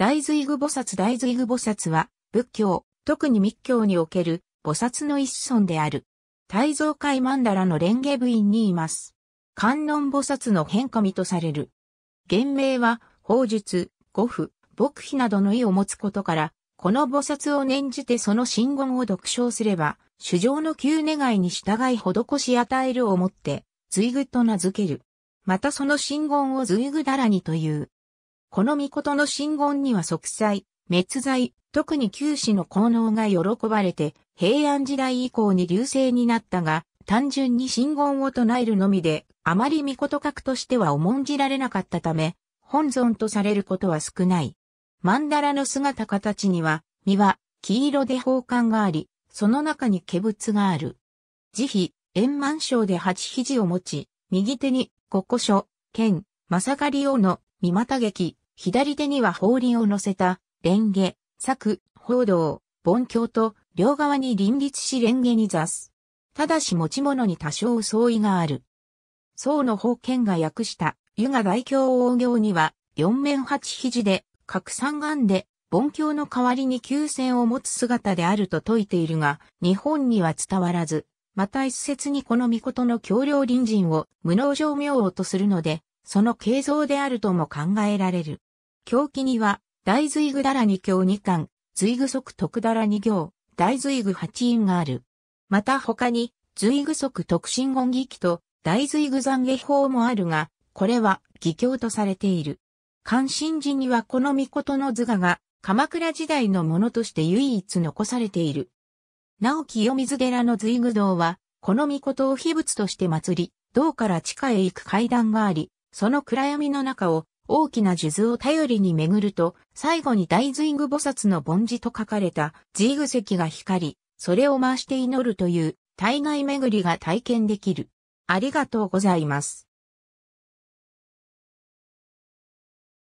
大随具菩薩大随具菩薩は、仏教、特に密教における菩薩の一尊である。大蔵会曼荼羅の蓮華部院にいます。観音菩薩の変化身とされる。原名は、法術、五符、牧碑などの意を持つことから、この菩薩を念じてその真言を読唱すれば、主上の旧願いに従い施し与えるをもって、随具と名付ける。またその真言を随具だらにという。この御事の真言には息災、滅罪、特に九死の効能が喜ばれて、平安時代以降に流星になったが、単純に真言を唱えるのみで、あまり御事格としては重んじられなかったため、本尊とされることは少ない。曼荼羅の姿形には、身は黄色で宝冠があり、その中に化物がある。慈悲、円満章で八肘を持ち、右手にこ古書、剣、まさかり王の三股劇、左手には法輪を乗せた、蓮華、作、報道、盆教と、両側に林立し蓮華に座す。ただし持ち物に多少相違がある。宋の宝剣が訳した、湯が大教王行には、四面八肘で、各三眼で、盆教の代わりに急戦を持つ姿であると説いているが、日本には伝わらず、また一説にこの御事の橋梁隣人を無能上妙王とするので、その形像であるとも考えられる。狂気には、大随具だら二経二巻、随具足徳だら二行、大随具八因がある。また他に、随具足徳信言儀記と、大随具残悔法もあるが、これは、義教とされている。関心寺にはこの御事の図画が、鎌倉時代のものとして唯一残されている。なお清水寺の随具堂は、この御事を秘仏として祭り、堂から地下へ行く階段があり、その暗闇の中を大きな数珠を頼りに巡ると、最後に大ング菩薩の盆字と書かれたジーグ石が光り、それを回して祈るという、体外巡りが体験できる。ありがとうございます。